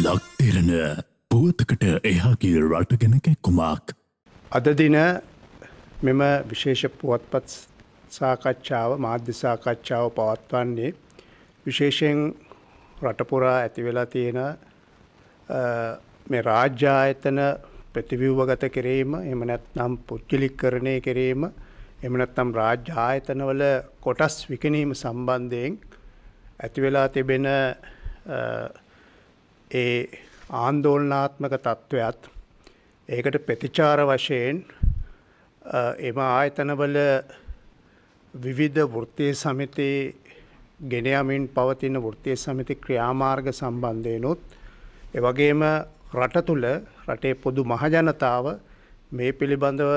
ලක්තිරණ පුවතකට එහාගේ රටගෙන කැක්කුමක්. අදදින මෙම විශේෂ පුවත්පත් සාකච්ඡාව මාධ්‍ය සාකච්ඡාව පවත්වන්නේ විශේෂයෙන් රටපුරා ඇතිවෙලා තියෙන මේ රාජ්‍යායතන ප්‍රතිවිව්වගත කිරීම එමනැත් නම් පුද්ගලික් කරණය කිරීම එමනත් නම් රාජ්‍ය ආයතනවල කොටස් විකිනීම සම්බන්ධයෙන් ඇතිවෙලා තිබෙන ඒ ආන්දෝලනාත්මක තත්ත්වයත් ඒකට ප්‍රතිචාර වශයෙන් එම ආයතනවල විවිධ වෘත්තිය සමිති ගෙනයමින් පවතින වෘත්තිය සමිති ක්‍රියාමාර්ග සම්බන්ධයනුත් එවගේම රට තුළ රටේ පොදු මහජනතාව මේ පිළිබඳව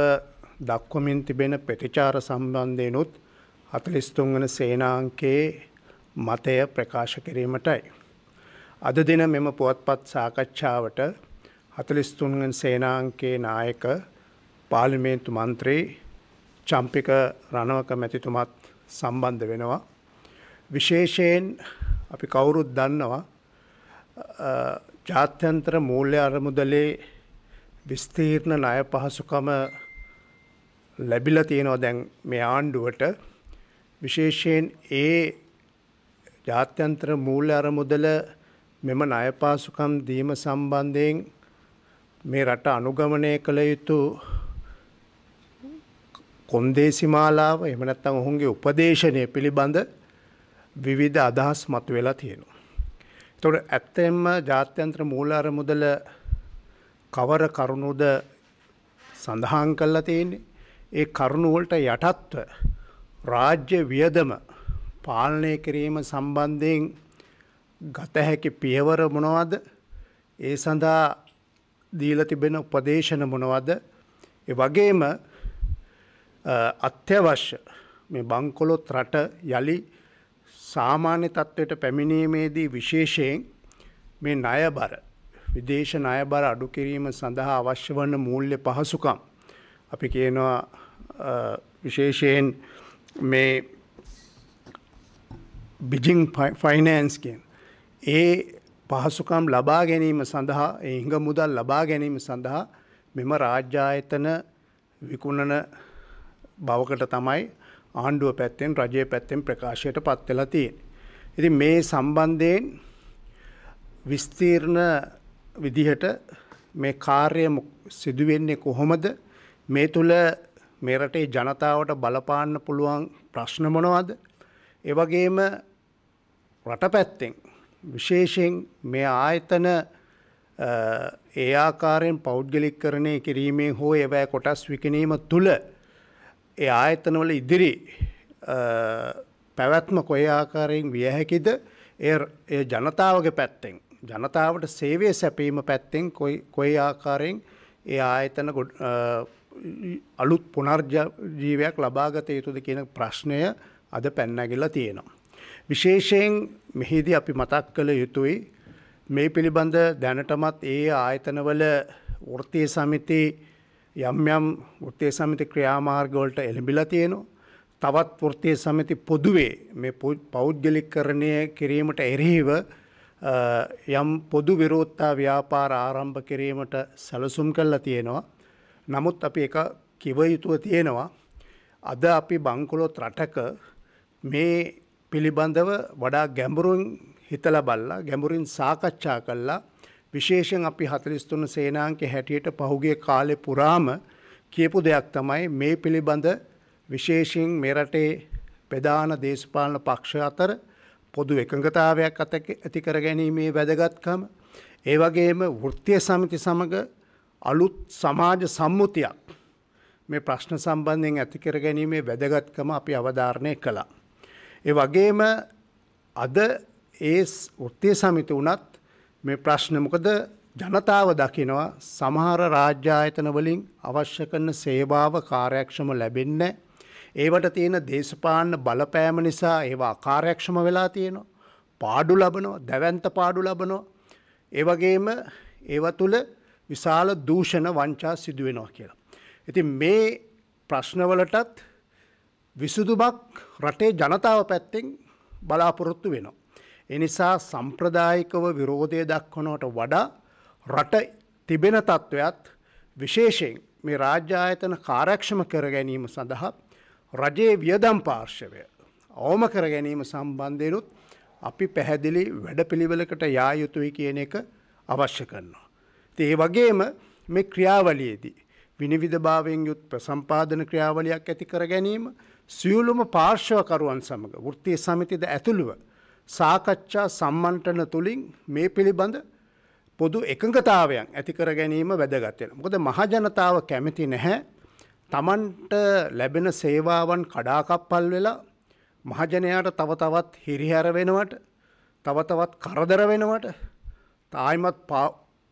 දක්වමින් තිබෙන ප්‍රතිචාර සම්බන්ධයනුත් හතලිස්තුන්වන සේනාංකයේ මතය ප්‍රකාශ කිරීමටයි. අද දින මෙම පුවත්පත් සාකච්ඡාවට 43 වෙනි සේනාංකයේ නායක පාර්ලිමේන්තු මන්ත්‍රී චම්පික රණවක මැතිතුමත් සම්බන්ධ වෙනවා. විශේෂයෙන් අපි කවුරුත් දන්නවා ජාත්‍යන්තර මූල්‍ය අරමුදලේ විස්තීර්ණ ණය පහසුකම ලැබිලා තියෙනවා දැන් මේ ආණ්ඩුවට විශේෂයෙන් ඒ ජාත්‍යන්තර මූල්‍ය අරමුදල මෙම ණයපාසුකම් දීම සම්බන්ධයෙන් මේ රට අනුගමනය කළ යුතු කොන්දේසි මාලාව එහෙම නැත්නම් ඔහුගේ උපදේශනය පිළිබඳ විවිධ අදහස් මතුවලා තියෙනවා. එතකොට ඇත්තෙන්ම ජාත්‍යන්තර මූලාර මුදල කවර කරුණුද සඳහන් කරලා තියෙන්නේ? ඒ කරුණු වලට යටත්ව රාජ්‍ය වියදම පාලනය කිරීම සම්බන්ධයෙන් ගත හැකි පියවර මොනවද? ඒ සඳහා දීලා තිබෙන උපදේශන මොනවද? ඒ වගේම අත්‍යවශ්‍ය මේ බංකොලොත් රට යලි සාමාන්‍ය තත්ත්වයට පැමිණීමේදී විශේෂයෙන් මේ ණයබර විදේශ ණයබර අඩු කිරීම සඳහා අවශ්‍ය වන මූල්‍ය පහසුකම් අපි කියනවා විශේෂයෙන් මේ බිජිං ෆයිනෑන්ස් කියන ඒ පහසුකම් ලබා ගැනීම සඳහා එහිඟ මුදල් ලබා ගැනීම සඳහා මෙම රාජ්‍යායතන විකුණන බවකට තමයි ආණ්ඩුව පැත්තෙන් රජය පැත්තෙන් ප්‍රකාශයට පත්වෙලා තියෙන්. ඉති මේ සම්බන්ධයෙන් විස්තීර්ණ විදිහට මේ කාර්ය සිදුවෙන්නේ කොහොමද මේ තුළ මෙරටේ ජනතාවට බලපාන්න පුළුවන් ප්‍රශ්නමනවාද. එවගේම රට පැත්තෙන් විශේෂයෙන් මේ ආයතන ඒ ආකාරයෙන් පෞද්ගලිකරණය කිරීමේ හෝ එවැය කොටස් විකිනීම තුළ ඒ ආයතනවල ඉදිරි පැවැත්ම කොය ආකාරයෙන් විය හැකිද ඒ ජනතාවගේ පැත්තෙන් ජනතාවට සේවය සැපීම පැත්තෙන් කොයි ආකාරයෙන් ඒ ආයතන අලුත් පුනර්ජීවයක් ලබාගත යුතුද කියන ප්‍රශ්නය අද පැන්නැගිල්ලා තියෙනවා. විශේෂයෙන් මෙහිදී අපි මතක් කළ යුතුයි මේ පිළිබඳ දැනටමත් ඒ ආයතනවල වෘත්තය සමිති යම් යම් ෘත්තය සමිති ක්‍රියාමාර්ගවලට එළඹිලා තියෙනවා. තවත් වෘත්තය සමිති පොදුවේ මේ පෞද්ගලිකරණය කිරීමට එරෙහිව යම් පොදු විරෝත්තා ව්‍යාපාර ආරම්භ කිරීමට සැලසුම් කල්ලා තියෙනවා. නමුත් අපි එක කිව යුතුව තියෙනවා. අද අපි බංකොලොත් රටක මේ පිළිබඳව වඩා ගැඹුරුන් හිතල බල්ලා ගැඹුරින් සාකච්ඡා කල්ලා විශේෂෙන් අපි හතලිස්තුන සේනාංකෙ හැටියට පහුගේ කාලෙ පුරාම කියපු දෙයක් තමයි මේ පිළිබඳ විශේෂයෙන් මෙරටේ ප්‍රධාන දේශපාලන පක්ෂ අතර පොදු එකඟතාවයක් ඇතිකර ගැනීමේ වැදගත්කම ඒ වගේම වෘත්තිය සමිති සමඟ අලුත් සමාජ සම්මුතියක් මේ ප්‍රශ්න සම්බන්ධයෙන් ඇතිකර ගැනීමේ වැදගත්කම අපි අවධාරණය කළා. ඒ වගේම අද ඒ වෘත්තීය සමිති උනත් මේ ප්‍රශ්නේ මොකද ජනතාව දකිනවා සමහර රාජ්‍ය ආයතන වලින් අවශ්‍ය කරන සේවාව කාර්යක්ෂම ලැබෙන්නේ ඒවට තියෙන දේශපාලන බලපෑම නිසා ඒවා අකාර්යක්ෂම වෙලා තියෙනවා. පාඩු ලබනවා, දැවැන්ත පාඩු ලබනවා. ඒ වගේම ඒව තුළ විශාල දූෂණ වංචා සිදුවෙනවා කියලා. ඉතින් මේ ප්‍රශ්නවලටත් විසුදුමක් රටේ ජනතාව පැත්තෙන් බලාපොරොත්තු වෙනවා. එනිසා සම්ප්‍රදායිකව විරෝධය දක්වනවට වඩා රට තිබෙන තත්ත්වයත් විශේෂයෙන් මේ රාජ්‍යායතන කාරක්ෂම කර ගැනීම සඳහා රජයේ වියදම් පාර්ශවය අවම කර ගැනීම සම්බන්ධයනුත් අපි පැහැදිලි වැඩපිළිවෙලකට යා යුතුයි කියන එක අවශ්‍ය කරනවා. ඒ වගේම මේ ක්‍රියාවලියේදී විනිවිධභාවයෙන් යුත් ප්‍රසම්පාදන ක්‍රියාවලයක් ඇති කර ගැනීම සියලුම පාර්ශ්වකරුවන් සමඟ වෘත්තිය සමිතිද ඇතුළුව සාකච්ඡා සම්මන්ටන තුළින් මේ පිළිබඳ පොදු එකඟතාවයක් ඇතිකර ගැනීම වැදගත්වෙන. මොකද මහජනතාව කැමති නැහැ තමන්ට ලැබෙන සේවාවන් කඩාකප්පල් වෙලා මහජනයාට තව තවත් හිරිහැර වෙනවට තව තවත් කරදර වෙනවට තායිමත්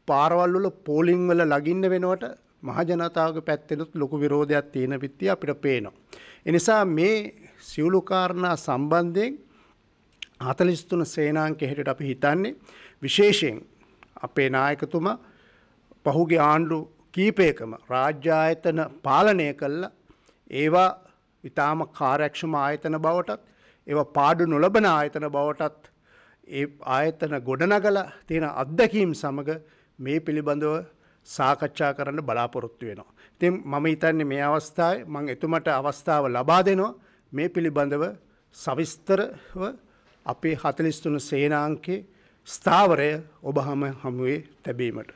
පාරවල්වල පෝලිංවල ලගින්න වෙනවට මහජනතාවගේ පැත්තෙනුත් ලොකු විරෝධයක් තියෙන පිත්තිය අපිට පේනවා. එනිසා මේ සියලුකාරණා සම්බන්ධයෙන් හතලිස්තුන සේනාංක හෙටට අපි හිතන්නේ විශේෂයෙන් අපේ නායකතුමා පහුගේ ආණ්ඩු කීපයකම රාජ්‍යායතන පාලනය කල්ල ඒවා ඉතාම කාරක්ෂම ආයතන බවටත් ඒවා පාඩු නොලබන ආයතන බවටත් ඒ ආයතන ගොඩනගල තියෙන අත්දැකීම් සමඟ මේ පිළිබඳව සාකච්ඡා කරන්න බලාපොරොත්තු වෙනවා. ඉතින් මම හිතන්නේ මේ අවස්ථාවේ මම එතුමට අවස්ථාව ලබා දෙනවා මේ පිළිබඳව සවිස්තරව අපේ 43 සේනාංකේ ස්ථාවරය ඔබහම හමුවේ තැබීමට.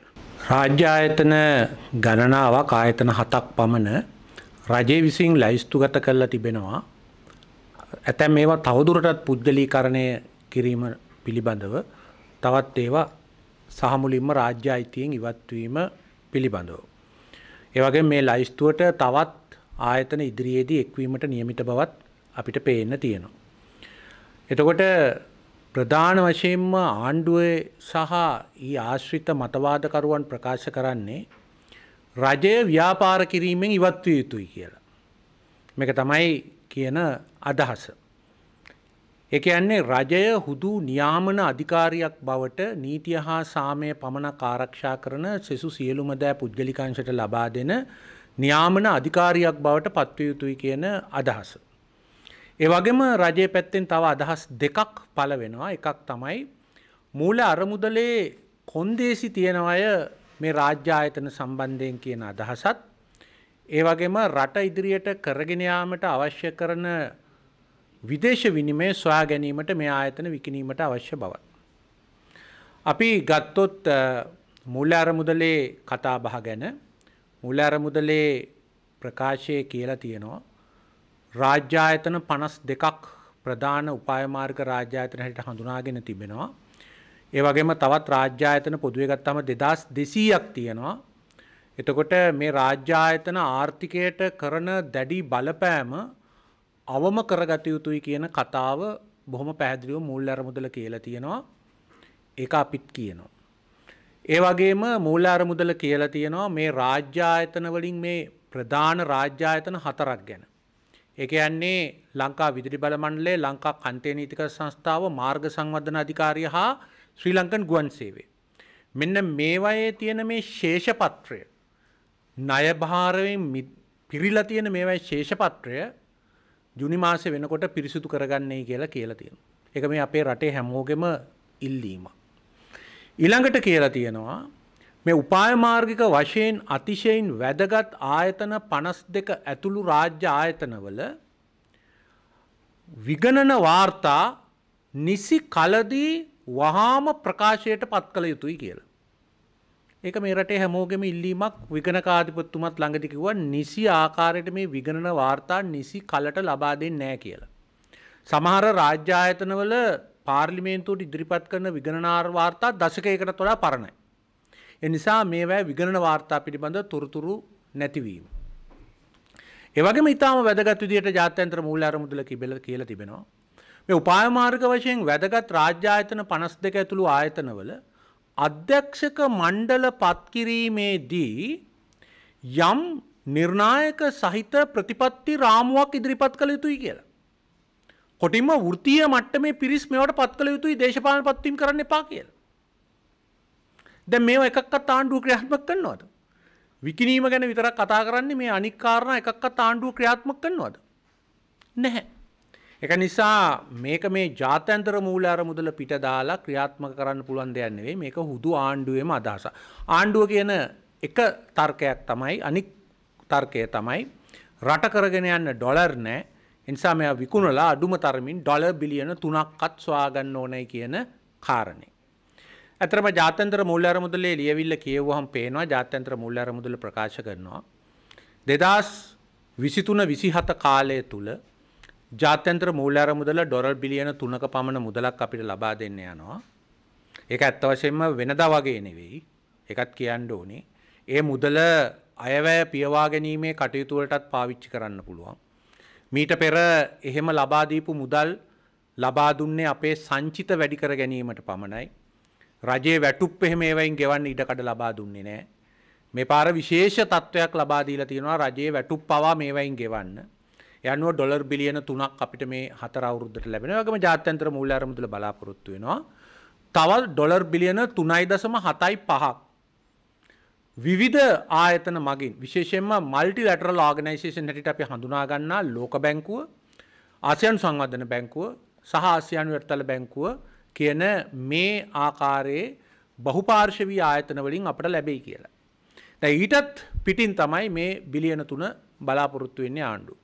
රාජ්‍ය ආයතන ගණනාවක් ආයතන හතක් පමණ රජය විසින් ලැයිස්තුගත කරලා තිබෙනවා. ඇතැම් ඒවා තවදුරටත් පුද්ගලීකරණය කිරීම පිළිබඳව තවත් ඒවා සහමුලින්ම රාජ්‍ය අයිතියෙන් ඉවත්වීම පිළිබඳව. ඒවගේ මේ ලයිස්තුවට තවත් ආයතන ඉදිරියේදී එක්වීමට නියමිත බවත් අපිට පේන්න තියෙනවා. එතකොට ප්‍රධාන වශයෙන්ම ආණ්ඩුවේ සහ ඊ ආශ්‍රිත මතවාදකරුවන් ප්‍රකාශ කරන්නේ රජය ව්‍යාපාර කිරීමෙන් ඉවත්ව යුතුයි කියලා. මේක තමයි කියන අදහස. එක යන්නේ රජය හුදු නියාමන අධිකාරියක් බවට නීතිය හා සාමය පමණක් ආරක්ෂා කරන සෙසු සියලුම දෑ පුද්ගලිකංශට ලබා දෙන නියාමන අධිකාරියක් බවට පත්ව යුතුයි කියන අදහස. ඒ වගේම රජයේ පැත්තෙන් තව අදහස් දෙකක් පළ වෙනවා. එකක් තමයි මූල අරමුදලේ කොන්දේසි තියෙන අය මේ රාජ්‍ය ආයතන සම්බන්ධයෙන් කියන අදහසත් ඒ වගේම රට ඉදිරියට කරගෙන යාමට අවශ්‍ය කරන විදේශ විනිමය සොයා ගැනීමට මේ ආයතන විකිනීමට අවශ්‍ය බව. අපි ගත්තොත් මුල අරමුදලේ කතා බහ ගැන මුල අරමුදලේ ප්‍රකාශය කියලා තියෙනවා රාජ්‍යායතන පනස් දෙකක් ප්‍රධාන උපායමාර්ග රාජ්‍යායතන හැට හඳුනාගෙන තිබෙනවා. ඒ වගේම තවත් රාජ්‍යායතන පොදුවේ ගත්තම දෙදස් දෙසීයක් තියෙනවා. එතකොට මේ රාජ්‍යායතන ආර්ථිකයට කරන දැඩි බලපෑම අවම කරගත යුතුයි කියන කතාව බොහොම පැහැදිලිව මුල් අරමුදල කියලා තියෙනවා ඒක අපිත් කියනවා. ඒ වගේම මූල අරමුදල කියලා තියෙනවා මේ රාජ්‍යායතන වලින් මේ ප්‍රධාන රාජ්‍යායතන හතරක් ගැන. ඒක යන්නේ ලංකා විදුලි බල මණ්ඩලය, ලංකා කන්ටේ නීතික සංස්ථාව, මාර්ග සංවර්ධන අධිකාරිය හා ශ්‍රී ලංකන් ගුවන් සේවය. මෙන්න මේවයේ තියෙන මේ ශේෂපත්‍රය ණය භාරයෙන් පිරීලා තියෙන මේවයි ශේෂපත්‍රය ජුනිමාස වෙනකොට පිරිසිදු කරගන්නේ කියලා කියලා තියෙන. එක මේ අපේ රටේ හැමෝගෙම ඉල්ලීම. ඊළඟට කියලා තියෙනවා මේ උපායමාර්ගික වශයෙන් අතිශයින් වැදගත් ආයතන පනස් දෙක ඇතුළු රාජ්‍ය ආයතනවල විගණන වාර්තා නිසි කලදී වහාම ප්‍රකාශයට පත් කළ යුතුයි කියලා. ඒක මේ රටේ හැමෝගෙම ඉල්ලීමක් විගණ කාධිපත්තුමත් ළඟදිකිව නිසි ආකාරයට මේ විගණන වාර්තා නිසි කලට ලබා දෙන්නේ නැහැ කියලා. සමහර රාජ්‍ය ආයතනවල පාර්ලිමේන්තුවට ඉදිරිපත් කරන විගණනාර් වාර්තා දශකයකට වඩා පරණයි. එනිසා මේවැ විගණන වාර්තා පිළිබඳ තොරතුරු නැතිවීම. ඒවගේ ඉතාම වැදගත් විදියට ජාත්‍යන්ත්‍ර මූල්‍ය අරමුදල කිබෙල කියලා තිබෙනවා. මේ උපායමාර්ග වශයෙන් වැදගත් රාජ්‍ය ආයතන 52 ඇතුළු ආයතනවල අධ්‍යක්ෂක මණ්ඩල පත්කිරීමේදී යම් නිර්ණායක සහිත ප්‍රතිපත්ති රාමුවක් ඉදිරිපත් කළ යුතුයි කියලා. කොටින්ම වෘතිය මට්ටමේ පිරිස් මෙවට පත් කළ යුතුයි දේශපාලන පත්වීම් කරන්න එපා කියලා. දැන් මේව එකක්වත් ආණ්ඩුව ක්‍රියාත්මක කරනවද? විකිණීම ගැන විතරක් කතා කරන්නේ මේ අනික් කාරණා එකක්වත් ආණ්ඩුව ක්‍රියාත්මක කරනවද? නැහැ. එක නිසා මේක මේ ජාතන්තර මූල අරමුදල පිට දාලා ක්‍රියාත්මක කරන්න පුළුවන් දෙයක් නෙවෙයි මේක හුදු ආණ්ඩුවේම අදහස. ආණ්ඩුව කියන එක තර්කයක් තමයි අනික් තර්කය තමයි රට කරගෙන යන්න ඩොලර් නැහැ. එනිසා මෙයා විකුණලා අඩුම තරමින් ඩොලර් බිලියන 3ක්වත් සොයාගන්න ඕනයි කියන කාරණේ. ඇතරම ජාතන්තර මූල්‍ය අරමුදලේ ලියවිල්ල කියවුවහම පේනවා ජාත්‍යන්තර මූල්‍ය අරමුදල ප්‍රකාශ කරනවා. 2023 27 කාලය තුල ජාත්‍යන්ත්‍ර මූල්‍යාර මුදල ඩොරල් බිලියන තුනක පමණ මුදලක් අපිට ලබා දෙන්න යනවා. ඒක ඇත්ත වශයෙන්ම වෙනදා වගේ නෙවෙයි. එකත් කියන්න ඕනේ. ඒ මුදල අයවැය පියවා ගැනීමේ කටයුතුවලටත් පාවිච්චි කරන්න පුළුවන්. මීට පෙර එහෙම ලබා දීපු මුදල් ලබා දුන්නේ අපේ සංචිත වැඩි කර ගැනීමට පමණයි. රජයේ වැටුප් එහෙම ඒවයින් ගෙවන්න ඉඩකඩ ලබා දුන්නේ නැහැ. මේ පාර විශේෂ තත්වයක් ලබා දීලා තියෙනවා රජයේ වැටුප් පවා මේවයින් ගෙවන්න. යනුව ඩොර් බිලියන තුනක් අපිට මේ හතරවුරුද්දට ලැබෙනවගම ජාත්‍යන්ත්‍ර මූල්ලාරමුදල බලාපොරොත්තු වෙනවා. තවල් ඩොලර් බිලියන තුනයි දසම හතයි පහක්. විවිධ ආයතන මගින් විශේෂෙන්ම මල්ටි ලටරල් ආගනයිසේෂන් හැට අපි හඳුනාගන්නා ලෝක බැංකුව ආසියන් සංවධන බැංකුව සහ ආසියන් වර්තල බැංකුව කියන මේ ආකාරයේ බහුපාර්ශවී ආයතනවලින් අපට ලැබෙයි කියලා. ඊටත් පිටින් තමයි මේ බිලියන තුන බලාපොරොත්තු වෙන්නේ ආණ්ඩු.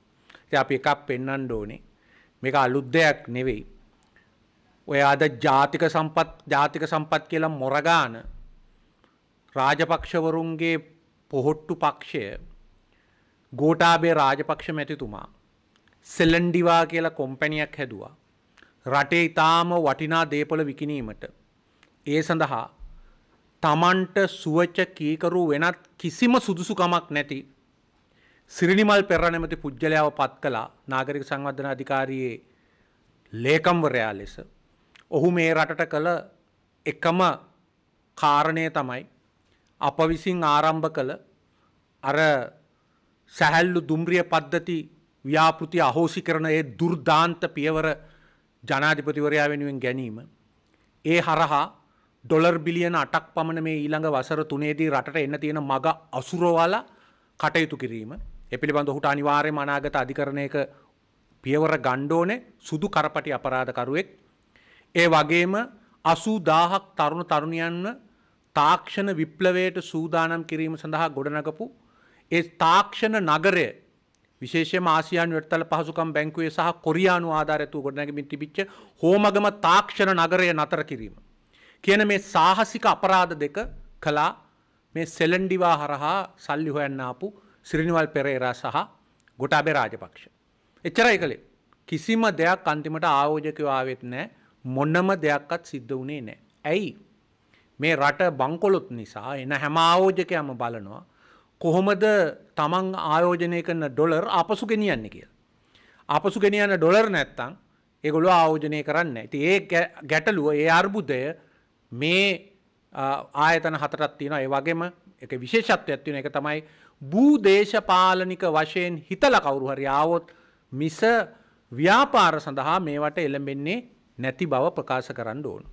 අපි එකක් පෙන්න්න ඕනේ මේක අලුද්දයක් නෙවෙයි. ඔය අද ජාතික සම්පත් ජාතික සම්පත් කියලා මොරගාන රාජපක්ෂවරුන්ගේ පොහොට්ටු පක්ෂය ගෝටාබේ රාජපක්ෂ මැතිතුමා සෙල්ලන්ඩිවා කියලා කොම්පැනියක් හැදවා. රටේ ඉතාම වටිනා දේපොල විකිනීමට. ඒ සඳහා තමන්ට සුවච්ච කීකරු වෙනත් කිසිම සුදුසුකමක් නැති සිරිනිමල් පෙර නැමති පුද්ගලයාව පත් කළා නාගරික සංවර්ධන අධිකාරියේ ලේකම්වරයා ලෙස. ඔහු මේ රටට කළ එකම කාරණය තමයි අප විසින් ආරම්භ කළ අර සැහැල්ලු දුම්රිය පද්ධති ව්‍යාපෘති අහෝසි කරන ඒ දුර්ධාන්ත පියවර ජනාධිපතිවරයා වෙනුවෙන් ගැනීම. ඒ හරහා ඩොලර් බිලියන අටක් පමණ මේ ඊළඟ වසර තුනේදී රටට එන්න තියෙන මග අසුරෝවාලා කටයුතු කිරීම එපිළිබඳ ඔහුට අනිවාර්ය මනාගත අධිකරණයක පියවර ගණ්ඩෝනේ සුදු කරපටි අපරාධකරුවෙක්. ඒ වගේම අසූ දාහක් තරුණ තරුණයන්ව තාක්ෂණ විප්ලවයට සූදානම් කිරීම සඳහා ගොඩනගපු ඒ තාක්ෂණ නගරය විශේෂම ආසියාන් වෙටතල පහසුකම් බැංකුවේ සහ කොරියානු ආධාරයතු ගොඩනැගමින් තිබිච්ච හෝමගම තාක්ෂණ නගරය නතර කිරීම. කියන මේ සාහසික අපරාධ දෙක කලා මේ සෙලන්ඩිවා හරහා සල්ලි හොයන්න ආපු සිරිනිවල් පෙරේරා සහ ගොටාබේ රාජපක්ෂ. එච්චරයි කළේ. කිසිම දෙයක් අන්තිමට ආයෝජකයෝ ආවෙත් නැහැ. මොනම දෙයක්වත් සිද්ධ වුණේ නැහැ. ඇයි? මේ රට බංකොලොත් නිසා එන හැම ආයෝජකයම බලනවා කොහොමද තමන් ආයෝජනය කරන ඩොලර් ආපසු ගෙනියන්නේ කියලා. ආපසු ගෙනියන ඩොලර් නැත්තම් ඒගොල්ලෝ ආයෝජනය කරන්න. ඉතින් ඒ ගැටලුව, ඒ අර්බුදය මේ ආයතන හතරක් තියෙනවා. ඒ වගේම ඒක විශේෂත්වයක් තියෙන එක තමයි භූදේශපාලනික වශයෙන් හිතල කවුරුහරි ආවොත් මිස ව්‍යාපාර සඳහා මේවට එළඹෙන්නේ නැති බව ප්‍රකාශ කරන්න ඕන.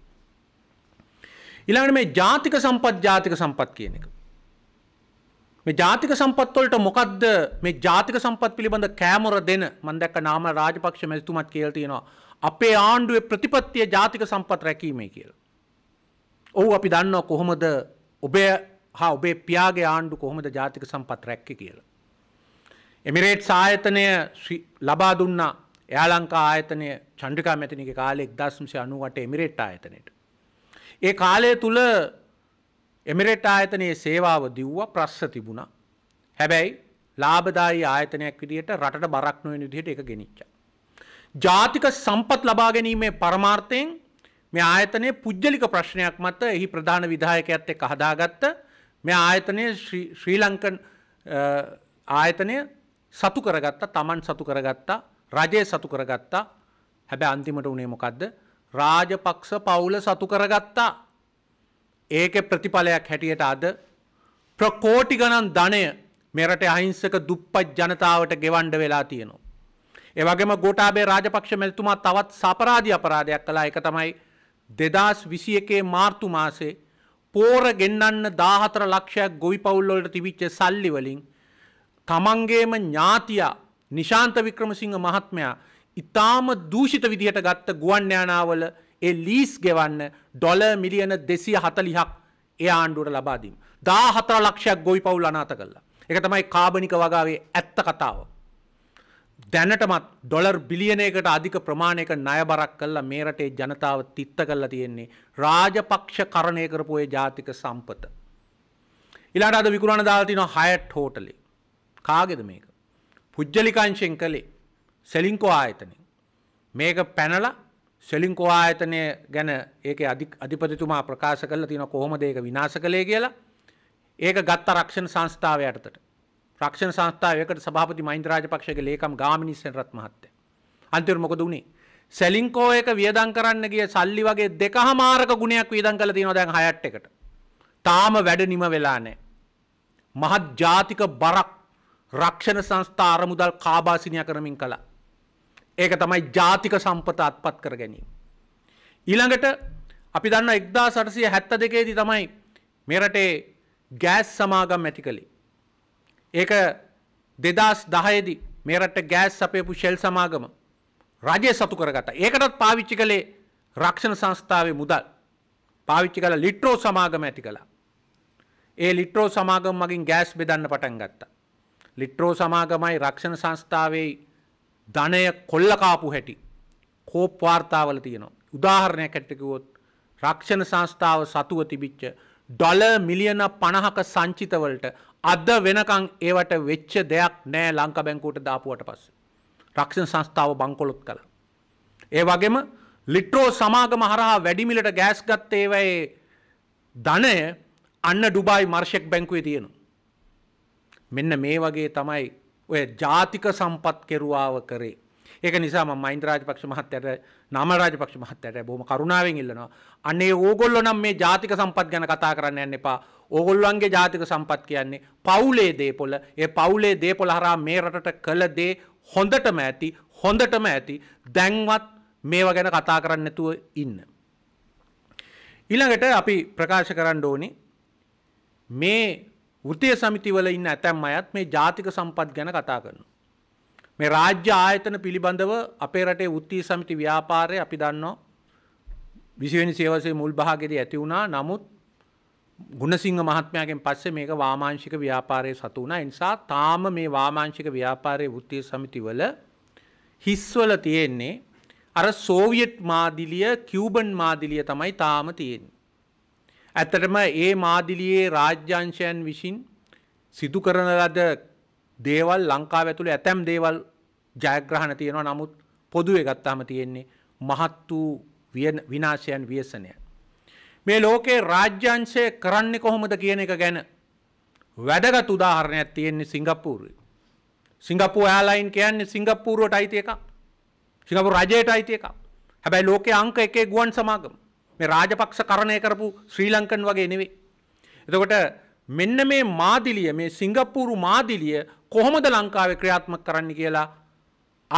ඉළඟට මේ ජාතික සම්පත් ජාතික සම්පත් කියන එක. මේ ජාතික සම්පත්වලට මොකක්ද මේ ජාතික සම්පත් පිළිබඳ කෑමොර දෙන මන්දැක්ක නාම රාජපක්ෂ මැතුමත් කියල් තියෙනවා. අපේ ආණ්ඩුවේ ප්‍රතිපත්තිය ජාතික සම්පත් රැකීමේ කියල. ඔහු අපි දන්න කොහොමද ඔබේ හා ඔබේ පියාගේ ආණ්ඩු කොහොමද ජාතික සම්පත් රැක්ක කියලා. එමිරේට් සායතනය ලබා දුන්න එයාලංකා ආයතනය චන්ඩිකා මැතිනික කාලෙ එක්දස්මසය අනුවට එමිරේට් ආයතනයට. ඒ කාලය තුළ එමිරේට් ආයතනයේ සේවාව දිව්ව ප්‍රස්ස තිබුණා හැබැයි ලාබදායි ආයතනයක් විදිට රට බරක් නොවෙන විදිහට එක ගෙනනිච්චා. ජාතික සම්පත් ලබා ගැනීමේ පරමාර්ථයෙන් මේ ආයතනය පුද්ජලික ප්‍රශ්නයක් මත එහි ප්‍රධාන විදායක ඇත්තේ කහදාගත්ත මේ ආයතනය ශ්‍රී ලංකන් ආයතනය සතු කරගත්තා තමන් සතු කරගත්තා රජය සතු කරගත්තා හැබැ අන්තිමට උනේ මොකක්ද රාජපක්ෂ පවුල සතු කරගත්තා ඒක ප්‍රතිඵලයක් හැටියට අද ප්‍රකෝටි ගණන් ධනය මෙරට අහිංසක දුප්පත් ජනතාවට ගෙවන්ඩ වෙලා තියෙනවා. ඒවගේම ගෝටාබේ රාජපක්ෂ මැල්තුමා තවත් සපරාධි අපරාධයක් කලා එක තමයි දෙදස් විසි එකේ මාර්තු මාසේ පෝර ගෙන්න්නන්න දාහතර ලක්ෂයක් ගොවි පවුල්ලොලට තිවිච්ච සල්ලිවලින් තමන්ගේම ඥාතියා නිශාන්ත වික්‍රමසිංහ මහත්මයා ඉතාම දූෂිත විදිහට ගත්ත ගුවන් යානාවල ඒ ලීස් ගෙවන්න ඩොල මිලියන දෙසිය හතලිහක් ඒ ආණ්ඩුවට ලබාදීම. දා හතර ලක්ෂයක් ගොයි පවුල් අනාත කල්ලා. එක තමයි කාබනික වගාවේ ඇත්ත කතාව. දැනටමත් ඩොලර් බිලියනයකට අධික ප්‍රමාණයක ණයබරක් කල්ලා මේ රටේ ජනතාව තිත්ත කල්ලා තියෙන්නේ රාජපක්ෂ කරණය කරපු ඒ ජාතික සම්පත. ඊළඟට අද විකුණන දාලා තිනවා හයට් හෝටලේ. කාගේද මේක? පුජ්ජලිකංශෙන් කළේ සෙලින්කෝ ආයතනය. මේක පැනලා සෙලින්කෝ ආයතනය ගැන ඒකේ අධිපතිතුමා ප්‍රකාශ කළා තියෙනවා කොහොමද ඒක විනාශ කළේ කියලා. ඒක ගත්ත රක්ෂණ සංස්ථාව යටතට. රක්ෂණ සංස්ථාවකට සභාපති මයින්ද්‍රරාජපක්ෂගේ ලේකම් ගාමිනිස්සෙන් රත් මහත්තය. අන්තිර මොකද වුණේ සැලින්කෝ එක වියදම් කරන්න ගිය සල්ලි වගේ දෙක හමාරක ගුණයක් වියදම් කළ තියෙනවා දැන් හයට් එකට. තාම වැඩ නිම වෙලා නැහැ. මහත් ජාතික බරක් රක්ෂණ සංස්ථා අරමුදල් කාබාසිනිය කරමින් කළා. ඒක තමයි ජාතික සම්පත අත්පත් කර ගැනීම. ඊළඟට අපි දන්න 1872 දී තමයි මෙරටේ ගෑස් සමාගම් ඇති කළේ. ඒක දෙදස් දහයේදී මේරට ගෑස් සපයපු ෂෙල් සමාගම රජය සතු කරගත. ඒකටත් පාවිච්චි කළේ රක්ෂණ සංස්ථාවේ මුදල් පාවිච්චි කළ ලිට්‍රෝ සමාගම ඇති කළා. ඒ ලිට්‍රෝ සමාගම මගින් ගෑස් බෙදන්න පටන් ගත්තා. ලිට්‍රෝ සමාගමයි රක්ෂණ සංස්ථාවේ ධනය කොල්ලකාපු හැටි කෝප් වාර්තාවල තියෙනවා. උදාහරණයක් ඇටකිවොත් රක්ෂණ සංස්ථාව සතුව තිබිච්ච ඩොල මිලියන පණහක සංචිතවලට අද වෙනකං ඒවට වෙච්ච දෙයක් නෑ ලංක බැංකූට දාපුුවට පස්ස. රක්ෂණ සංස්ථාව බංකොලොත් කළ. ඒ වගේම ලිට්‍රෝ සමාගම හරහා වැඩිමිලට ගෑස් ගත් ඒවයි ධනය අන්න ඩුබයි මර්ෂෙක් බැංකුවේ තියෙනු. මෙන්න මේ වගේ තමයි ඔය ජාතික සම්පත් කෙරුවාව කරේ. ඒක නිසා මම මයින් රාජපක්ෂ මහත්තයට නම රාජපක්ෂ මහත්තයට බොහොම කරුණාවෙන් ඉල්ලනවා. අනේ ඕගොල්ලෝ නම් මේ ජාතික සම්පත් ගැන කතා කරන්න යන්න එපා. ඕගොල්ලන්ගේ ජාතික සම්පත් කියන්නේ පවුලේ දේපොළ. ඒ පවුලේ දේපොළ හරහා මේ රටට කළ දේ හොඳටම ඇති, හොඳටම ඇති. දැන්වත් මේවා ගැන කතා කරන්න නැතුව ඉන්න. ඊළඟට අපි ප්‍රකාශ කරන්න ඕනේ මේ වෘතිය සමිතිවල ඉන්න ඇතැම් අයත් මේ ජාතික සම්පත් ගැන කතා කරනවා. මේ රාජ්‍ය ආයතන පිළිබඳව අපේ රටේ උත්තිය සමිති ව්‍යාපාරය අපි දන්නවා විසිවෙනි සේවසේ මුල් භාගෙදී ඇති වුණා නමුත් ගුණසිංහ මහත්මයාගෙන් පස්සේ මේක වාමාංශික ව්‍යාපාරයේ සතු වුණා. ඒ නිසා තාම මේ වාමාංශික ව්‍යාපාරයේ වෘත්තීය සමිතිවල හිස්වල තියෙන්නේ අර සෝවියට් මාදිලිය කියුබන් මාදිලිය තමයි තාම තියෙන්නේ. ඇත්තටම ඒ මාදිලියේ රාජ්‍යංශයන් විසින් සිදු කරන ලද දේවල් ලංකා ඇතුළ ඇතැම් දේවල් ජයග්‍රහණ තියෙනවා නමුත් පොදුවේ ගත්තාම තියෙන්නේ මහත් වූ විනාශයන් වියසනය. මේ ලෝකේ රාජ්‍යංශය කරන්නේ කොහොමද කියන එක ගැන වැඩගත් උදාහරණයක් තියෙන්නේ සිංගප්පූරුවේ. සිංගප්පූ ඇලයින් කියන්නේ සිංගප්පූරුවට අයිති එකක්. සිංගප්පූරු රජයට අයිති එකක්. හැබැයි ලෝකේ අංක එකේ ගුවන් සමාගම. මේ රාජපක්ෂ කරණය කරපු ශ්‍රී ලංකන් වගේ නෙවෙයි. එතකොට මෙන්න මේ මාදිලිය මේ සිංගප්පූරු මාදිලිය කොහොමද ලංකාවේ ක්‍රියාත්ම කරන්න කියලා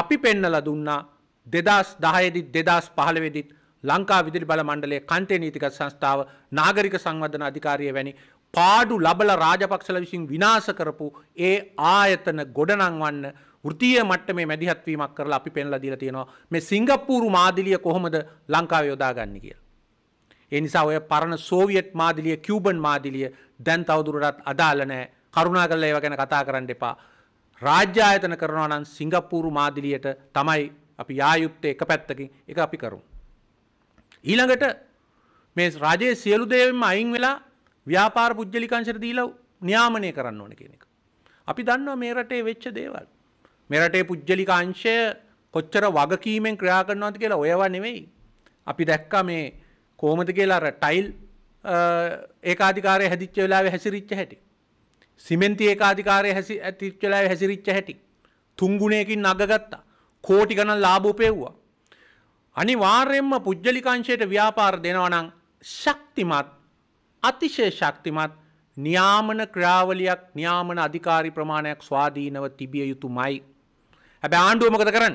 අපි පෙන්නල දුන්නා දෙදස් දහයදිත් දෙදස් පහළවෙදිත් ලංකා විදිලි බල මණ්ඩලේ කන්තේ නීතිගත් සංස්ථාව නාගරික සංවධන අධිකාරය වැනි පාඩු ලබල රාජපක්ෂල විසින් විනාශ කරපු ඒ ආයතන ගොඩනංවන්න ෘතිය මට්ටමේ මැදිහත්වීමක් කරලා අපි පෙන්ලා දීලා තියෙනවා මේ සිංගප්පූරු මාදිලිය කොහොමද ලංකාවේ යොදාගන්න කියලා එනිසා ඔය පරණ සෝවියට් මාදිලිය කියවබන් මාදිලිය දැන් තවදුරටත් අදාල නෑ කරුණා කරලා ඒව ගැන කතා කරන්න එපා. රාජ්‍ය ආයතන කරනවා නම් සිංගප්පූරු මාදිලියට තමයි අපි යායුත්තේ එක පැත්තකින් එක අපි කරුම්. ඊළඟට මේ රජයේ සියලු දේවෙන්ම අයින් වෙලා ව්‍යාපාර පුද්ගලිකංශයට දීලා න්‍යාමනය කරන්න ඕන කියන එක. අපි දන්නවා මේ රටේ වෙච්ච දේවල්. මේ රටේ පුද්ගලික අංශය කොච්චර වගකීමෙන් ක්‍රියා කරනවද කියලා ඔයවා නෙවෙයි. අපි දැක්කා මේ කොහොමද කියලාර ටයිල් ඒකාධිකාරය හැදිච්ච වෙලාව හැසිරිච්ච හැටි. සිමෙන්ති ඒකාධිකාරය හැසි ඇතිච්චලා හැසිරිච්ච හැටි. තුංගුණයකින් නගගත්තා. කෝටි ගණන් ලාභ උපයව්වා. අනිවාර්යෙන්ම පුද්ගලිකංශයට ව්‍යාපාර දෙනවනම් ශක්තිමත් අතිශය ශක්තිමත් නියාමන ක්‍රාවලියක් නියාමන අධිකාරි ප්‍රමාණයක් ස්වාධීනව තිබිය යුතු මයි. හැබැ ආණ්ඩුව මොකද කරන්න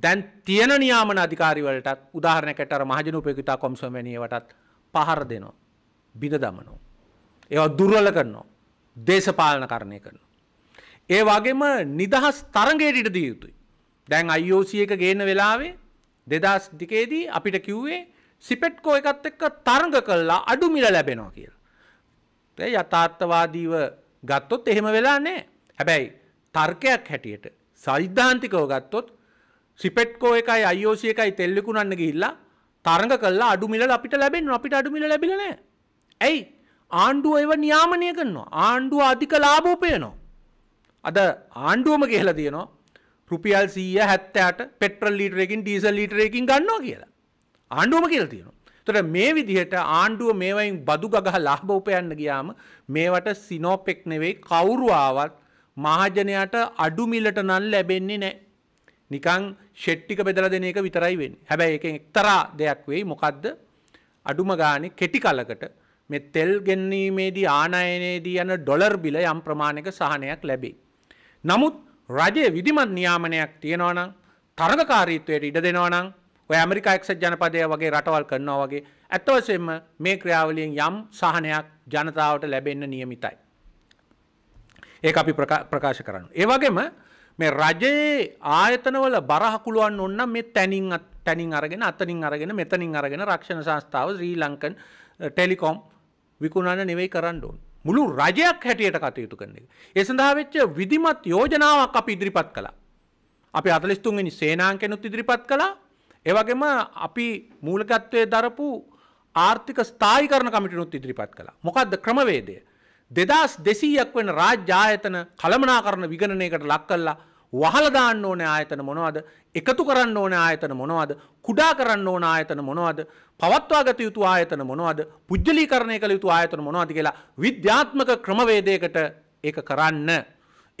දැන් තියෙන නියාමන අධිකාරිවලටත් උදාහරණකටර මහජනූපයකතා කොම්සොමැනියවටත් පහර දෙනවා. බිඳ දමනෝ. ඒවා දුර්වල කරනවා. දේශපාලන කරණය කරනවා. ඒ වගේම නිදහස් තරගයට ඉඩ දිය යුතුයි. දැන් IOC එක ගේන වෙලාවේ දෙදස් දිකේදී අපිට කිව්වේ සිපෙට්කෝ එකත් එක්ක තරග කල්ලා අඩු මිල ලැබෙනවා කියලා. ඒ යථාර්ථවාදීව ගත්තොත් එහෙම වෙලා නෑ. හැබැයි තර්කයක් හැටියට සෛද්ධාන්තිකව ගත්තොත් සිපෙට්කෝ එකයි අයෝෂය එකයි තෙල්ලෙකුණන්න ගිල්ලා තරඟ කල්ලා අඩුමිල අපිට ලැබෙන් අපිට අඩුමිල ලැබිලන ඇයි ආණ්ඩුව ඒව නියාමනය කරනවා ආණ්ඩුව අධික ලාභෝපයනවා අද ආණ්ඩුවම කියලා තියනවා රුපියල් සීය හැත්තෑට පෙට්‍රල් ලීටරකින් ඩීසල් ලීටරකින් ගන්නවා කියලා ආණ්ඩුවම කියල තියෙනවා තොට මේ විදිහට ආණ්ඩුව මේවයින් බදු ගහ ලාභ උපයන්න ගියාම මේවට සිනෝපෙක් නෙවෙයි කවුරුආවත් මහජනයට අඩුමිලට නන් ලැබෙන්නේ නෑ නිකං ෂෙට්ටික බෙදල දෙන එක විතරයි වෙන් හැබැයි එක එක්තරා දෙයක් වෙයි මොකක්ද අඩුම ගානෙ කෙටි කලකට මෙ තෙල් ගෙන්නීමේදී ආනයනයේදී යන ඩොලර් බිල යම් ප්‍රමාණක සහනයක් ලැබේ. නමුත් රජය විදිමත් නියාමනයක් තියෙනවනම් තරගකාරීත්වයට ඉඩ දෙනවනම් ඔය ඇමරිකා එක්සත් ජනපදය වගේ රටවල් කරනවා වගේ ඇත්තවසෙන්ම මේ ක්‍රියාවලියෙන් යම් සහනයක් ජනතාවට ලැබෙන්න නියමිතයි. ඒ අපි ප්‍රකාශ කරන්න. ඒවගේම මේ රජයේ ආයතනවල බරහකුළුවන් ඔන්න මේ තැනින් තැනින් අරගෙන අතනින් අරගෙන මෙතනින් අරගෙන රක්ෂණ සංස්ථාව ශ්‍රී ලංකන් ටෙලිකොම් විකුණන්න නෙවෙයි කරන්න ඕන. මුළු රජයක් හැටියට කටයුතු කරන එක. ඒ සඳහා වෙච්ච විධිමත් යෝජනාවක් අපි ඉදිරිපත් කළා. අපි 43 වෙනි සේනාංකෙනුත් ඉදිරිපත් කළා. ඒ වගේම අපි මූලිකත්වයේ දරපු ආර්ථික ස්ථායීකරණ කමිටුනුත් ඉදිරිපත් කළා. මොකද්ද ක්‍රමවේදය? දෙදස් දෙසීයක් වෙන රාජ්‍ය ආයතන කළමනා කරන විගණනයකට ලක් කල්ලා වහලදාන්න ඕන ආයතන මොනවද එකතු කරන්න ඕන ආයතන මොනවද කුඩා කරන්න ඕන ආයතන මොනවද පවත්වාගත යුතු ආයතන මොනවද පුද්ජලීකරණය කළ යුතු ආයතන මොනවද කියලා විද්‍යාත්මක ක්‍රමවේදයකට ඒක කරන්න.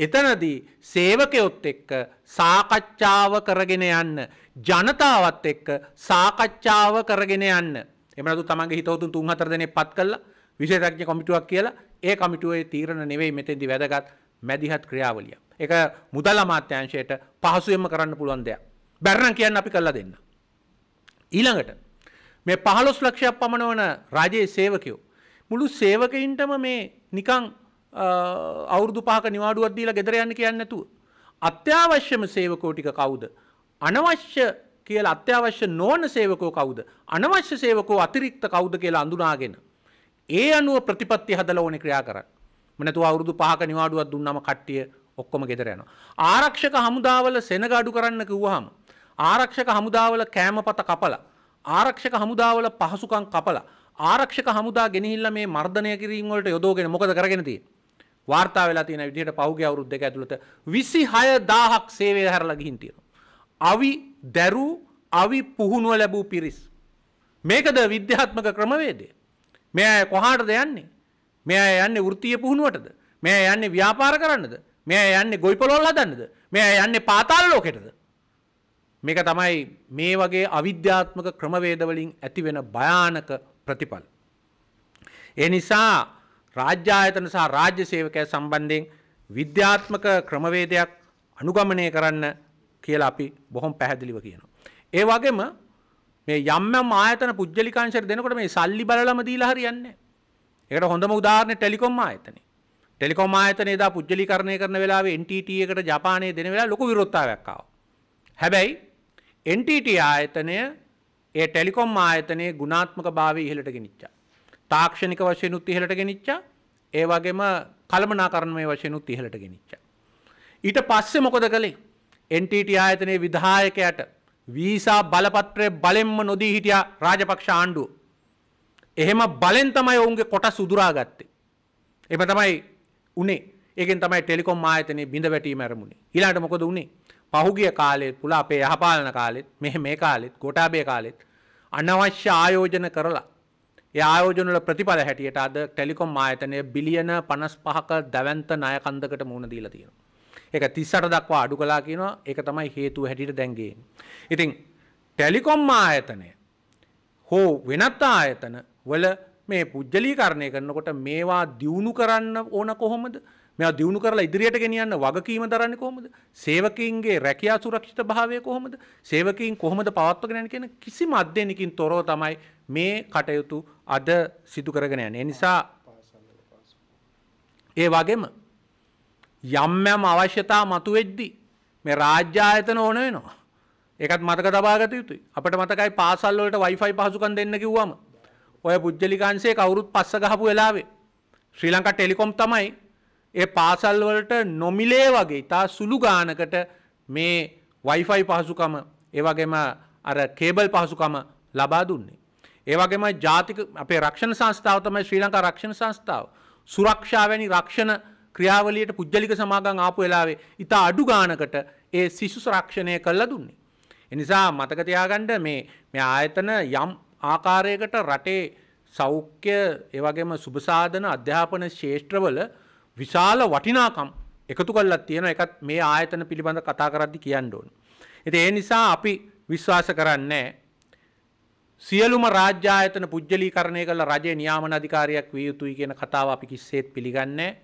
එතනදී සේවකයොත් එක්ක සාකච්ඡාව කරගෙන යන්න. ජනතාවත් එක්ක සාකච්ඡාව කරගෙන යන්න. එමනතු තමන්ගේ හිතවතුන් තුන් හතර දෙනෙක් පත් කල්ලා විශේෂඥ කමිටුවක් කියලා ඒ කමිටුවේ තීරණ නෙවෙයි මෙතෙන්දි වැදගත් මැදිහත් ක්‍රියාවලිය. ඒක මුදල් අමාත්‍යංශයට පහසුවෙන්ම කරන්න පුළුවන් දෙයක්. බැරනම් කියන්න අපි කරලා දෙන්න. ඊළඟට මේ 15 ලක්ෂයක් පමණ වන රජයේ සේවකයෝ මුළු සේවකයින්ටම මේ නිකන් අවුරුදු පහක නිවාඩුවක් දීලා ගෙදර යන්න කියන්නේ නැතුව අත්‍යවශ්‍යම සේවකෝ ටික කවුද? අනවශ්‍ය කියලා අත්‍යවශ්‍ය නොවන සේවකෝ කවුද? අනවශ්‍ය සේවකෝ අතිරික්ත කවුද කියලා අඳුනාගෙන ඒ අනුව ප්‍රතිපත්ති හදලා ඕනේ ක්‍රියා කරන්න. මනතු අවුරුදු පහක නිවාඩුවක් දුන්නම කට්ටිය ඔක්කොම ගෙදර යනවා. ආරක්ෂක හමුදාවල සෙනග අඩු කරන්න කිව්වහම ආරක්ෂක හමුදාවල කෑමපත කපලා ආරක්ෂක හමුදාවල පහසුකම් කපලා ආරක්ෂක හමුදා ගෙනහිල්ලා මේ මර්ධනය කිරීම වලට යොදවගෙන මොකද කරගෙන තියෙන්නේ? වාර්තා වෙලා තියෙන විදිහට පහුගිය අවුරුදු දෙක ඇතුළත 26000ක් සේවය හැරලා ගිහින් තියෙනවා. අවි දැරු අවි පුහුණුව ලැබූ පිරිස්. මේකද විද්‍යාත්මක ක්‍රමවේදය. මෙයා කොහාටද යන්නේ? මෙයා යන්නේ වෘත්තීය පුහුණුවටද? මෙයා යන්නේ ව්‍යාපාර කරන්නද? මෙයා යන්නේ ගොවිපළවල් හදන්නද? මෙයා යන්නේ පාතාල ලෝකෙටද? මේක තමයි මේ වගේ අවිද්‍යාත්මක ක්‍රමවේදවලින් ඇතිවෙන භයානක ප්‍රතිඵල. ඒ නිසා රාජ්‍යායතන සහ රාජ්‍ය සේවකය සම්බන්ධයෙන් විද්‍යාත්මක ක්‍රමවේදයක් අනුගමනය කරන්න කියලා අපි බොහොම පැහැදිලිව කියනවා. ඒ වගේම මේ යම් යම් ආයතන පුජ්‍යලිකාංශයට දෙනකොට මේ සල්ලි බලලම දීලා හරියන්නේ ඒකට හොඳම උදාහරණය ටෙලිකොම් ආයතනේ ටෙලිකොම් ආයතනේ දා පුජ්‍යලීකරණය කරන වෙලාවේ NTT එකට ජපානයේ දෙන වෙලාව ලොකු විරෝධතාවයක් ආවා හැබැයි NTT ආයතනය ඒ ටෙලිකොම් ආයතනයේ ගුණාත්මක භාවය ඉහළට ගෙනිච්චා තාක්ෂණික වශයෙන්ුත් ඉහළට ගෙනිච්චා ඒ වගේම කළමනාකරණමය වශයෙන්ුත් ඉහළට ගෙනිච්චා ඊට පස්සේ මොකද කළේ NTT ආයතනයේ විධායකයාට වීසා බලපත්‍රය බලෙන්ම නොදී හිටිය රාජපක්ෂ ආණ්ඩුව. එහෙම බලෙන් තමයි ඔවුන්ගේ කොට සුදුරා ගත්තේ. එම තමයි උනේ ඒකෙන් තමයි ටෙලිකොම් ආයතනයේ බිඳ වැටීම ඇරමුණේ. ඊළාට මොකද උනේ? පහුගිය කාලෙත් පුලා අපේ යහපාලන කාලෙත් මෙහෙ මේ කාලෙත් ගෝඨාභය කාලෙත් අනවශ්‍ය ආයෝජන කරලා ඒ ආයෝජන වල ප්‍රතිඵල හැටියට අද ටෙලිකොම් ආයතනය බිලියන 55ක දැවැන්ත ණය කන්දකට මුහුණ දීලා තියෙනවා. එක තිස්සට දක්වා අඩු කලා කියනවා එක තමයි හේතුව හැටිට දැන්ගේ. ඉතින් ටැලිකොම් ආයතනය හෝ වෙනත් ආයතන වල මේ පුද්ජලීකරණය කරනකොට මේවා දියුණු කරන්න ඕන කොහොමද මෙ දියුණු කරලා ඉදිරියට ගෙනියන්න වගකීම දරන්න කොහොමද සේවකින්ගේ රැකයා සුරක්ෂිත භාවය කොහොමද සේවකින් කොහොමද පවත්වගෙන කියන කිසි මධ්‍යනිකින් තොරෝ තමයි මේ කටයුතු අද සිදු කරගෙන යන එනිසා ඒ වගේම යම්යම් අවශ්‍යතා මතුවෙද්දි මේ රාජ්‍ය ආයතන ඕන වෙනවා. ඒකත් මතක තබා ගත යුතුයි. අපිට මතකයි පාසල් වලට Wi-Fi පහසුකම් දෙන්න කිව්වම ඔය පුජ්‍යලිකාංශයේ කවුරුත් පස්ස ගහපු වෙලාවේ ශ්‍රී ලංකා ටෙලිකොම් තමයි ඒ පාසල් වලට නොමිලේ වගේ ඉතා සුළු ගානකට මේ Wi-Fi පහසුකම ඒ වගේම අර කේබල් පහසුකම ලබා දුන්නේ. ඒ වගේම ජාතික අපේ රක්ෂණ සංස්ථාව තමයි ශ්‍රී ලංකා රක්ෂණ සංස්ථාව. සුරක්ෂා වැනි රක්ෂණ ක්‍රියාවලියට පුද්ගලික සමාගම් ආපු වෙලාවේ ඉතා අඩු ගානකට ඒ සිසු රක්ෂණය කළා දුන්නේ. එනිසා මතක තියාගන්න මේ මේ ආයතන යම් ආකාරයකට රටේ සෞඛ්‍ය ඒ වගේම සුබසාධන අධ්‍යාපන ශේෂ්ත්‍රවල විශාල වටිනාකම් එකතු කරලා තියෙන එකත් මේ ආයතන පිළිබඳ කතා කරද්දි කියන්න ඕන. ඉතින් ඒ නිසා අපි විශ්වාස කරන්නේ සියලුම රාජ්‍ය ආයතන පුජ්‍යලීකරණය කළ රජයේ නියාමන අධිකාරියක් විය යුතුයි කියන කතාව අපි කිසිසේත් පිළිගන්නේ නැහැ.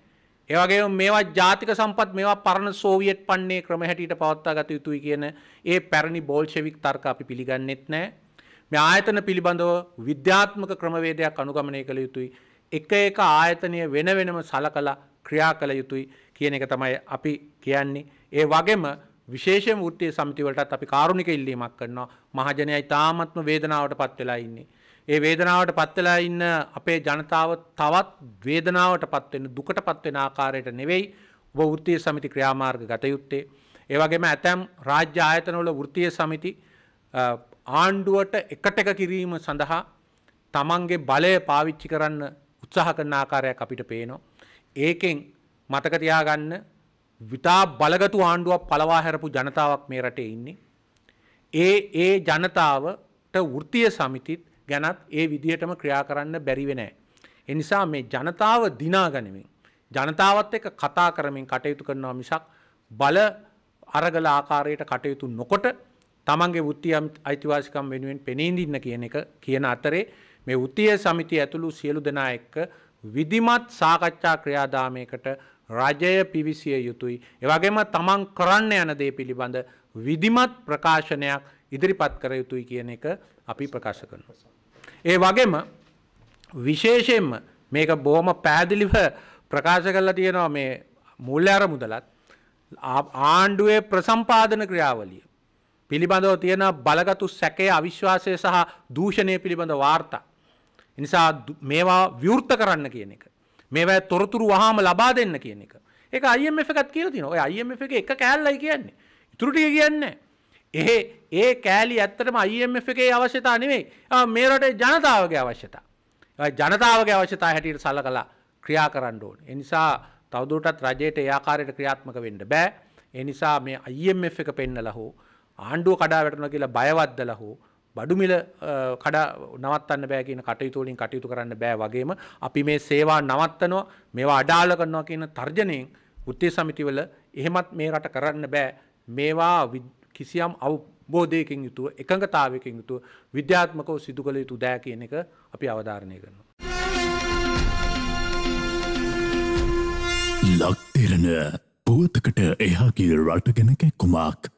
ඒවගේ මේවා ජාතික සම්පත් මේවා පරණ සෝවියට් පන්නේ ක්‍රම හැටියට පවත්තා ගත යුතුයි කියන ඒ පැරණි බෝල්ෂෙවික් තර්ක අපි පිළිගන්නෙත් නෑ මේ ආයතන පිළිබඳව විද්‍යාත්මක ක්‍රමවේදයක් අනුගමනය කළ යුතුයි එක එක ආයතනය වෙන වෙනම සලකලා ක්‍රියා කළ යුතුයි කියන එක තමයි අපි කියන්නේ ඒ වගේම විශේෂ ෘත්තිය සමිතිවලටත් අපි කාරුණික ඉල්ලීමක් කරනවා මහජනයයි තාමත්ම වේදනාවට පත් වෙලා ඉන්නේ ඒ වේදනාවට පත්වෙලා ඉන්න අපේ ජනතාව තවත් වේදනාවට පත්වෙන දුකට පත්වෙන ආකාරයට නෙවෙයි ඔබ වෘත්තිය සමිති ක්‍රියාමාර්ග ගතයුත්තේ. ඒවගේම ඇතැම් රාජ්‍ය ආයතනවල වෘතිය සමිති ආණ්ඩුවට එකට එක කිරීම සඳහා තමන්ගේ බලය පාවිච්චි කරන්න උත්සාහ කරන ආකාරයක් අපිට පේනවා. ඒකෙන් මතක තියාගන්න විතා බලගතු ආණ්ඩුවක් පලවා හැරපු ජනතාවක් මේ රටේ ඉන්නේ. ඒ ඒ ජනතාවට වෘතිය සමිතිත් ගැනත් ඒ විදිහටම ක්‍රියා කරන්න බැරිවෙ නෑ. එනිසා මේ ජනතාව දිනාගනිමින් ජනතාවත් එක කතා කරමින් කටයුතු කරනවා මිසක් බල අරගල ආකාරයට කටයුතු නොකොට තමන්ගේ වෘත්තිය අයිතිවාසිකම් වෙනුවෙන් පෙනීඳින්න කියන එක කියන අතරේ මේ උත්තිය සමිතිය ඇතුළු සියලු දෙනා එක්ක විධිමත් සාකච්ඡා ක්‍රියාදාමයකට රජය පිවිසිය යුතුයි. එවගේම තමන් කරන්න යන දේ පිළිබඳ විධිමත් ප්‍රකාශනයක් ඉදිරිපත් කර යුතුයි කියන එක අපි ප්‍රකාශ කරනවා. ඒ වගේම විශේෂයෙන්ම මේක බොහොම පෑදිලිව ප්‍රකාශ කරලා තියෙනවා මේ මුල්්‍ය අර මුදලත් ආණ්ඩුවේ ප්‍රසම්පාදන ක්‍රියාවලිය පිළිබඳව තියෙන බලගතු සැකේ අවිශ්වාසය සහ දූෂණය පිළිබඳ වාර්තා. නිසා මේවා විවෘත කරන්න කියන එක. මේවැ තොරතුරු වහම ලබා දෙන්න කියන එක. ඒ අයම එකත් කියල තින ඔය අයම එක එක කෑල්ලයි කියන්නේ. ඉතුරටිය කියන්නේ. එහ ඒ කෑලි ඇත්තටම IMF එකේ අවශ්‍යතා නෙවෙයි මේ රටේ ජනතාවගේ අවශ්‍යතා. ජනතාවගේ අවශ්‍යතා හැටියට සල කලා ක්‍රියා කරන්න ඕන. එනිසා තවදුරටත් රජයට ඒආකාරයට ක්‍රියාත්මක වෙන්න බෑ. එනිසා මේ IMF එක පෙන්නලා හෝ ආණ්ඩුව කඩා වැටෙනවා කියලා බයවද්දලා හෝ බඩුමිල කඩ නවත්තන්න බෑ කියන කටයුතුවලින් කටයුතු කරන්න බෑ වගේම අපි මේ සේවා නවත්තනවා මේවා අඩාල කරනවා කියන තර්ජනයෙන් උත්තේ සමිතිවල එහෙමත් මේ රට කරන්න බෑ මේවා කිසියම් අවබෝධයකින් යුතුව එකඟතාවකින් යුතුව විද්‍යාත්මකව සිදු කළ යුතු දෑ කියන එක අපි අවධාරණය කරනවා. ලක්තිරණ පුවතකට එහා කිය රට ගැන කැක්කුමක්.